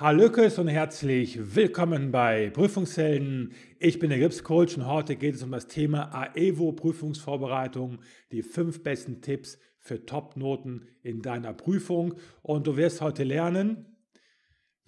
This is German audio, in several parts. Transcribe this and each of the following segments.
Hallöches und herzlich willkommen bei Prüfungshelden. Ich bin der Gripscoach und heute geht es um das Thema AEVO Prüfungsvorbereitung, die fünf besten Tipps für Topnoten in deiner Prüfung. Und du wirst heute lernen,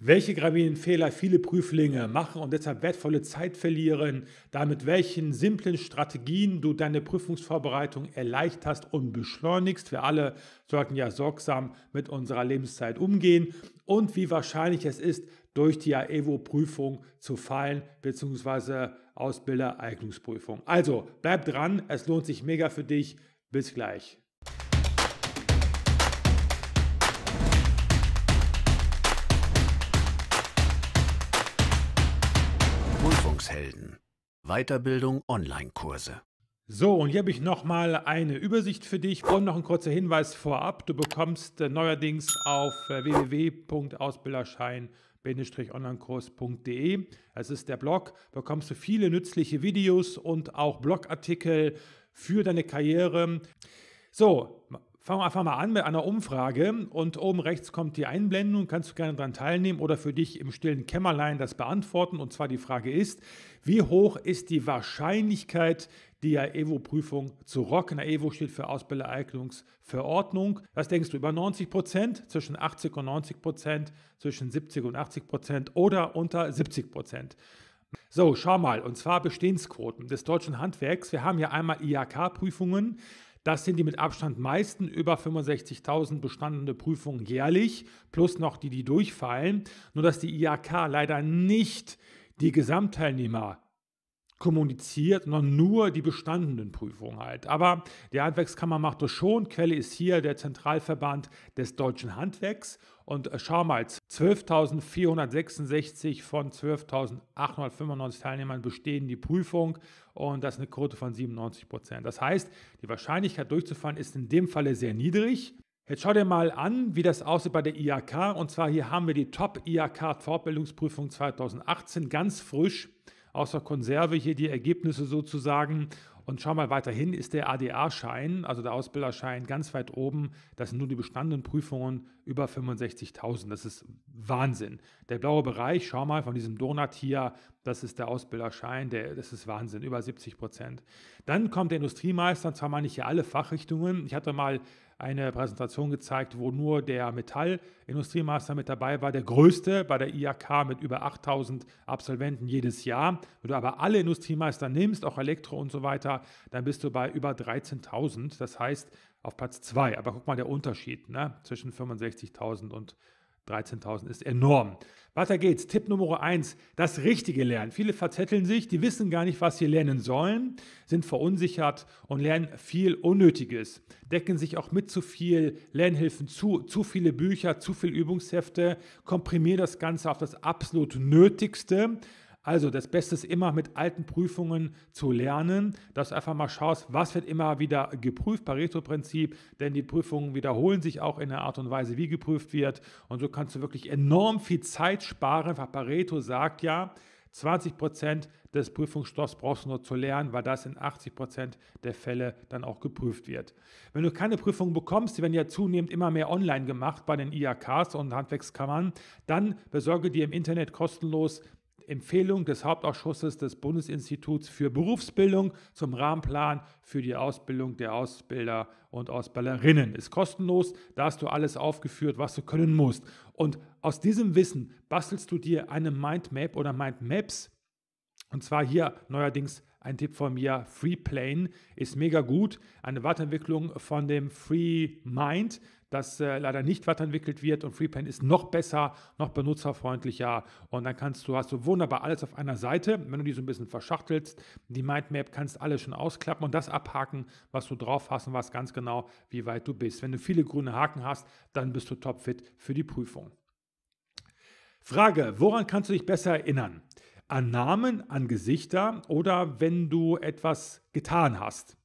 welche gravierenden Fehler viele Prüflinge machen und deshalb wertvolle Zeit verlieren, damit welchen simplen Strategien du deine Prüfungsvorbereitung erleichterst und beschleunigst. Wir alle sollten ja sorgsam mit unserer Lebenszeit umgehen und wie wahrscheinlich es ist, durch die AEVO-Prüfung zu fallen bzw. Ausbildereignungsprüfung. Also bleib dran, es lohnt sich mega für dich. Bis gleich. Landeshelden. Weiterbildung Online-Kurse. So, und hier habe ich nochmal eine Übersicht für dich und noch ein kurzer Hinweis vorab. Du bekommst äh, neuerdings auf äh, www.ausbilderschein-onlinekurs.de, es ist der Blog, bekommst du viele nützliche Videos und auch Blogartikel für deine Karriere. So, fangen wir einfach mal an mit einer Umfrage. Und oben rechts kommt die Einblendung, kannst du gerne daran teilnehmen oder für dich im stillen Kämmerlein das beantworten. Und zwar die Frage ist, wie hoch ist die Wahrscheinlichkeit, die AEVO-Prüfung zu rocken? AEVO steht für Ausbildereignungsverordnung. Was denkst du, über 90 Prozent, zwischen 80 und 90 Prozent, zwischen 70 und 80 Prozent oder unter 70 Prozent? So, schau mal, und zwar Bestehensquoten des deutschen Handwerks. Wir haben ja einmal IHK-Prüfungen. Das sind die mit Abstand meisten über 65.000 bestandene Prüfungen jährlich, plus noch die, die durchfallen. Nur dass die IHK leider nicht die Gesamtteilnehmer kommuniziert, sondern nur die bestandenen Prüfungen halt. Aber die Handwerkskammer macht das schon. Quelle ist hier der Zentralverband des deutschen Handwerks. Und äh, schau mal, 12.466 von 12.895 Teilnehmern bestehen die Prüfung und das ist eine Quote von 97 Prozent. Das heißt, die Wahrscheinlichkeit durchzufallen ist in dem Falle sehr niedrig. Jetzt schau dir mal an, wie das aussieht bei der IAK. Und zwar hier haben wir die Top iak Fortbildungsprüfung 2018 ganz frisch aus der Konserve hier die Ergebnisse sozusagen. Und schau mal weiterhin ist der ADA-Schein, also der Ausbilderschein, ganz weit oben. Das sind nur die bestandenen Prüfungen über 65.000. Das ist Wahnsinn. Der blaue Bereich, schau mal von diesem Donut hier, das ist der Ausbilderschein. Der, das ist Wahnsinn, über 70 Prozent. Dann kommt der Industriemeister, und zwar meine ich hier alle Fachrichtungen. Ich hatte mal eine Präsentation gezeigt, wo nur der Metallindustriemaster mit dabei war, der größte bei der IAK mit über 8000 Absolventen jedes Jahr. Wenn du aber alle Industriemeister nimmst, auch Elektro und so weiter, dann bist du bei über 13.000. Das heißt auf Platz 2. Aber guck mal der Unterschied ne? zwischen 65.000 und 13.000 ist enorm. Weiter geht's. Tipp Nummer eins: das richtige Lernen. Viele verzetteln sich, die wissen gar nicht, was sie lernen sollen, sind verunsichert und lernen viel Unnötiges, decken sich auch mit zu viel Lernhilfen zu, zu viele Bücher, zu viele Übungshefte, komprimieren das Ganze auf das absolut Nötigste also das Beste ist immer mit alten Prüfungen zu lernen, dass du einfach mal schaust, was wird immer wieder geprüft, Pareto-Prinzip, denn die Prüfungen wiederholen sich auch in der Art und Weise, wie geprüft wird. Und so kannst du wirklich enorm viel Zeit sparen, weil Pareto sagt ja, 20 Prozent des Prüfungsstoffs brauchst du nur zu lernen, weil das in 80 Prozent der Fälle dann auch geprüft wird. Wenn du keine Prüfungen bekommst, die werden ja zunehmend immer mehr online gemacht bei den IAKs und Handwerkskammern, dann besorge dir im Internet kostenlos Empfehlung des Hauptausschusses des Bundesinstituts für Berufsbildung zum Rahmenplan für die Ausbildung der Ausbilder und Ausbilderinnen. Ist kostenlos, da hast du alles aufgeführt, was du können musst. Und aus diesem Wissen bastelst du dir eine Mindmap oder Mindmaps. Und zwar hier neuerdings ein Tipp von mir, Freeplane ist mega gut. Eine Weiterentwicklung von dem FreeMind, das äh, leider nicht weiterentwickelt wird. Und Freeplane ist noch besser, noch benutzerfreundlicher. Und dann kannst du, hast du wunderbar alles auf einer Seite, wenn du die so ein bisschen verschachtelst. Die Mindmap kannst alles schon ausklappen und das abhaken, was du drauf hast und was ganz genau, wie weit du bist. Wenn du viele grüne Haken hast, dann bist du topfit für die Prüfung. Frage, woran kannst du dich besser erinnern? an Namen, an Gesichter oder wenn du etwas getan hast.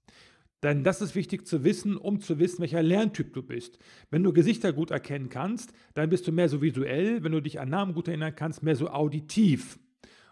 Denn das ist wichtig zu wissen, um zu wissen, welcher Lerntyp du bist. Wenn du Gesichter gut erkennen kannst, dann bist du mehr so visuell. Wenn du dich an Namen gut erinnern kannst, mehr so auditiv.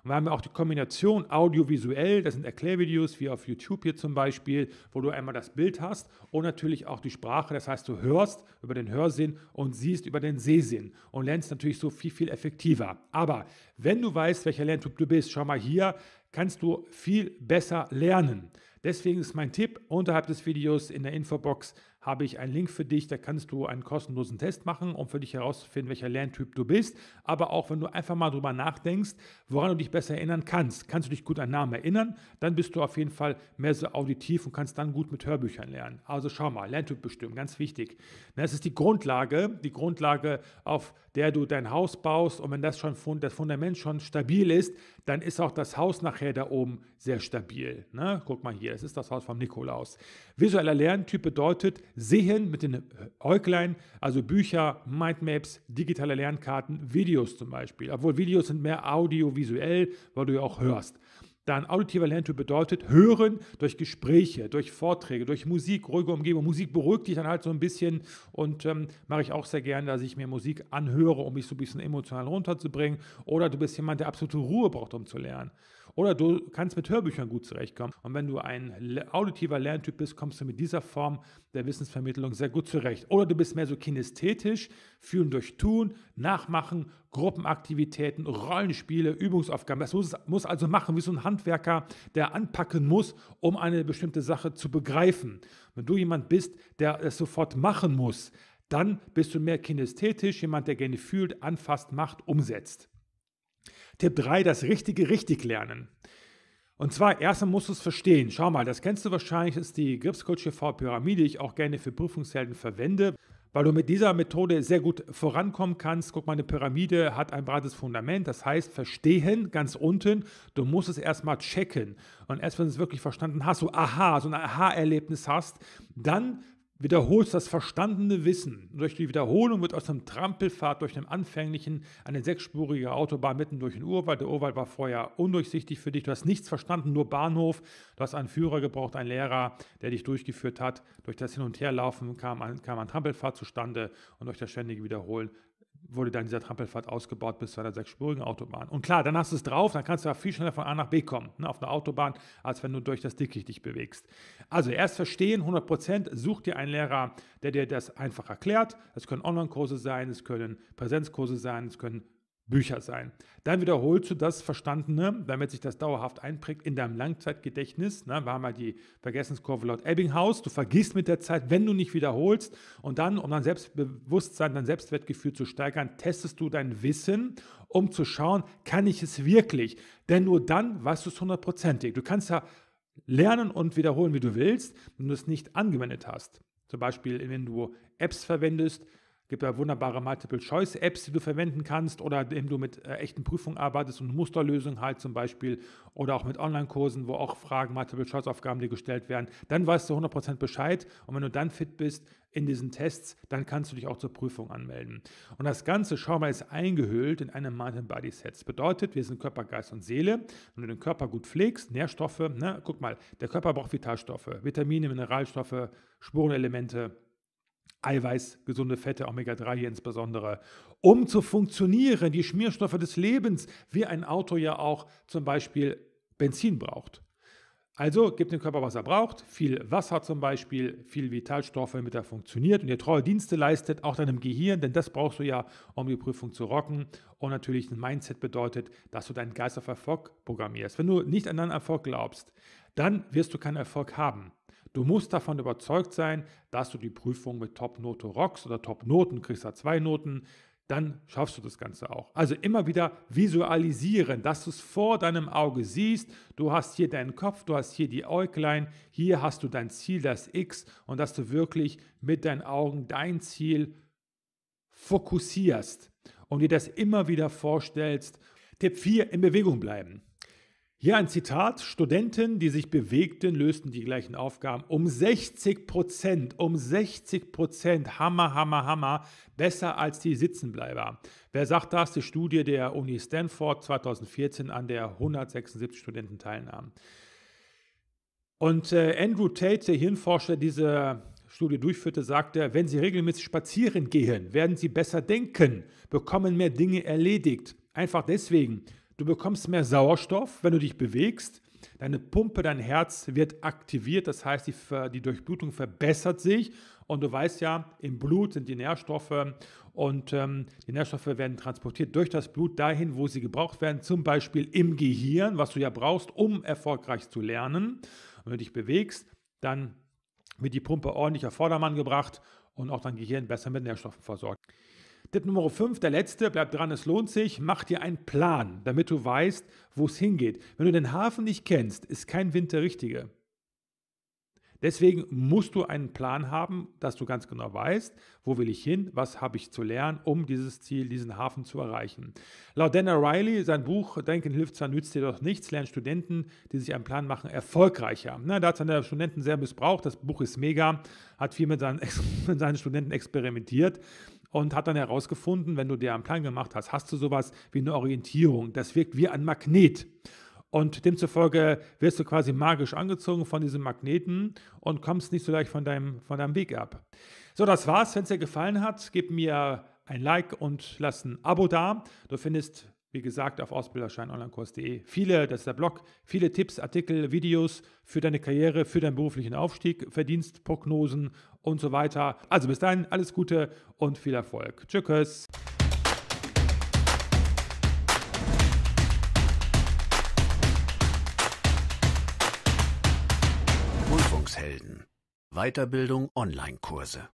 Und wir haben ja auch die Kombination audiovisuell, das sind Erklärvideos wie auf YouTube hier zum Beispiel, wo du einmal das Bild hast und natürlich auch die Sprache. Das heißt, du hörst über den Hörsinn und siehst über den Sehsinn und lernst natürlich so viel, viel effektiver. Aber wenn du weißt, welcher Lerntyp du bist, schau mal hier, kannst du viel besser lernen. Deswegen ist mein Tipp unterhalb des Videos in der Infobox habe ich einen Link für dich, da kannst du einen kostenlosen Test machen, um für dich herauszufinden, welcher Lerntyp du bist. Aber auch wenn du einfach mal drüber nachdenkst, woran du dich besser erinnern kannst, kannst du dich gut an Namen erinnern, dann bist du auf jeden Fall mehr so auditiv und kannst dann gut mit Hörbüchern lernen. Also schau mal, Lerntyp bestimmen, ganz wichtig. Das ist die Grundlage, die Grundlage, auf der du dein Haus baust. Und wenn das schon das Fundament schon stabil ist, dann ist auch das Haus nachher da oben sehr stabil. Guck mal hier, es ist das Haus vom Nikolaus. Visueller Lerntyp bedeutet Sehen mit den Äuglein, also Bücher, Mindmaps, digitale Lernkarten, Videos zum Beispiel. Obwohl Videos sind mehr audiovisuell, weil du ja auch hörst. Dann auditiver Lerntyp bedeutet hören durch Gespräche, durch Vorträge, durch Musik, ruhige Umgebung. Musik beruhigt dich dann halt so ein bisschen und ähm, mache ich auch sehr gerne, dass ich mir Musik anhöre, um mich so ein bisschen emotional runterzubringen. Oder du bist jemand, der absolute Ruhe braucht, um zu lernen. Oder du kannst mit Hörbüchern gut zurechtkommen. Und wenn du ein auditiver Lerntyp bist, kommst du mit dieser Form der Wissensvermittlung sehr gut zurecht. Oder du bist mehr so kinästhetisch, fühlen durch Tun, Nachmachen, Gruppenaktivitäten, Rollenspiele, Übungsaufgaben. Das muss, muss also machen wie so ein Handwerker, der anpacken muss, um eine bestimmte Sache zu begreifen. Wenn du jemand bist, der es sofort machen muss, dann bist du mehr kinästhetisch, jemand, der gerne fühlt, anfasst, macht, umsetzt. Tipp 3, das Richtige richtig lernen. Und zwar, erstmal musst du es verstehen. Schau mal, das kennst du wahrscheinlich, ist die Gripscoach TV Pyramide, die ich auch gerne für Prüfungshelden verwende, weil du mit dieser Methode sehr gut vorankommen kannst. Guck mal, eine Pyramide hat ein breites Fundament, das heißt verstehen ganz unten. Du musst es erstmal checken. Und erst wenn du es wirklich verstanden hast, so aha, so ein Aha-Erlebnis hast, dann wiederholst das verstandene Wissen. Durch die Wiederholung wird aus einem Trampelfahrt durch einen anfänglichen eine sechsspurige Autobahn mitten durch den Urwald. Der Urwald war vorher undurchsichtig für dich. Du hast nichts verstanden, nur Bahnhof. Du hast einen Führer gebraucht, einen Lehrer, der dich durchgeführt hat. Durch das Hin- und Herlaufen kam, ein, kam eine Trampelfahrt zustande und durch das ständige Wiederholen wurde dann dieser Trampelfahrt ausgebaut bis zu einer sechsspurigen Autobahn. Und klar, dann hast du es drauf, dann kannst du ja viel schneller von A nach B kommen, ne, auf einer Autobahn, als wenn du durch das Dickicht dich bewegst. Also erst verstehen, 100 Prozent, such dir einen Lehrer, der dir das einfach erklärt. Es können Online-Kurse sein, es können Präsenzkurse sein, es können Bücher sein. Dann wiederholst du das Verstandene, damit sich das dauerhaft einprägt in deinem Langzeitgedächtnis. Ne, wir haben die Vergessenskurve laut Ebbinghaus. Du vergisst mit der Zeit, wenn du nicht wiederholst. Und dann, um dein Selbstbewusstsein, dein Selbstwertgefühl zu steigern, testest du dein Wissen, um zu schauen, kann ich es wirklich? Denn nur dann weißt du es hundertprozentig. Du kannst ja lernen und wiederholen, wie du willst, wenn du es nicht angewendet hast. Zum Beispiel, wenn du Apps verwendest, gibt da wunderbare Multiple-Choice-Apps, die du verwenden kannst oder indem du mit äh, echten Prüfungen arbeitest und Musterlösungen halt zum Beispiel oder auch mit Online-Kursen, wo auch Fragen, Multiple-Choice-Aufgaben dir gestellt werden. Dann weißt du 100% Bescheid und wenn du dann fit bist in diesen Tests, dann kannst du dich auch zur Prüfung anmelden. Und das Ganze, schau mal, ist eingehüllt in einem Mind-Body-Set. bedeutet, wir sind Körper, Geist und Seele. Wenn du den Körper gut pflegst, Nährstoffe, ne, guck mal, der Körper braucht Vitalstoffe, Vitamine, Mineralstoffe, Spurenelemente, Eiweiß, gesunde Fette, Omega-3 hier insbesondere. Um zu funktionieren, die Schmierstoffe des Lebens, wie ein Auto ja auch zum Beispiel Benzin braucht. Also gibt dem Körper, was er braucht. Viel Wasser zum Beispiel, viel Vitalstoffe, damit er funktioniert und dir treue Dienste leistet, auch deinem Gehirn, denn das brauchst du ja, um die Prüfung zu rocken. Und natürlich ein Mindset bedeutet, dass du deinen Geist auf Erfolg programmierst. Wenn du nicht an deinen Erfolg glaubst, dann wirst du keinen Erfolg haben. Du musst davon überzeugt sein, dass du die Prüfung mit Top-Note rockst oder Top-Noten, kriegst da zwei Noten, dann schaffst du das Ganze auch. Also immer wieder visualisieren, dass du es vor deinem Auge siehst. Du hast hier deinen Kopf, du hast hier die Äuglein, hier hast du dein Ziel, das X und dass du wirklich mit deinen Augen dein Ziel fokussierst und dir das immer wieder vorstellst. Tipp 4, in Bewegung bleiben. Hier ein Zitat: Studenten, die sich bewegten, lösten die gleichen Aufgaben um 60 Prozent, um 60 Prozent, Hammer, Hammer, Hammer, besser als die Sitzenbleiber. Wer sagt das? Die Studie der Uni Stanford 2014, an der 176 Studenten teilnahmen. Und äh, Andrew Tate, der Hirnforscher, diese Studie durchführte, sagte, wenn Sie regelmäßig spazieren gehen, werden Sie besser denken, bekommen mehr Dinge erledigt. Einfach deswegen, Du bekommst mehr Sauerstoff, wenn du dich bewegst. Deine Pumpe, dein Herz wird aktiviert, das heißt, die, die Durchblutung verbessert sich. Und du weißt ja, im Blut sind die Nährstoffe und ähm, die Nährstoffe werden transportiert durch das Blut dahin, wo sie gebraucht werden, zum Beispiel im Gehirn, was du ja brauchst, um erfolgreich zu lernen. Und wenn du dich bewegst, dann wird die Pumpe ordentlich auf Vordermann gebracht und auch dein Gehirn besser mit Nährstoffen versorgt. Tipp Nummer 5, der letzte, bleib dran, es lohnt sich, mach dir einen Plan, damit du weißt, wo es hingeht. Wenn du den Hafen nicht kennst, ist kein Wind der richtige. Deswegen musst du einen Plan haben, dass du ganz genau weißt, wo will ich hin, was habe ich zu lernen, um dieses Ziel, diesen Hafen zu erreichen. Laut Dan O'Reilly, sein Buch Denken hilft zwar, nützt dir doch nichts, lernen Studenten, die sich einen Plan machen, erfolgreicher. Na, da hat seine Studenten sehr missbraucht, das Buch ist mega, hat viel mit seinen, mit seinen Studenten experimentiert und hat dann herausgefunden, wenn du dir einen Plan gemacht hast, hast du sowas wie eine Orientierung. Das wirkt wie ein Magnet. Und demzufolge wirst du quasi magisch angezogen von diesem Magneten und kommst nicht so leicht von deinem, von deinem Weg ab. So, das war's. Wenn es dir gefallen hat, gib mir ein Like und lass ein Abo da. Du findest wie gesagt, auf ausbilderschein ausbilderscheinonlinekurs.de. Viele, das ist der Blog, viele Tipps, Artikel, Videos für deine Karriere, für deinen beruflichen Aufstieg, Verdienstprognosen und so weiter. Also bis dahin, alles Gute und viel Erfolg. Tschüss. Prüfungshelden. Weiterbildung Online-Kurse.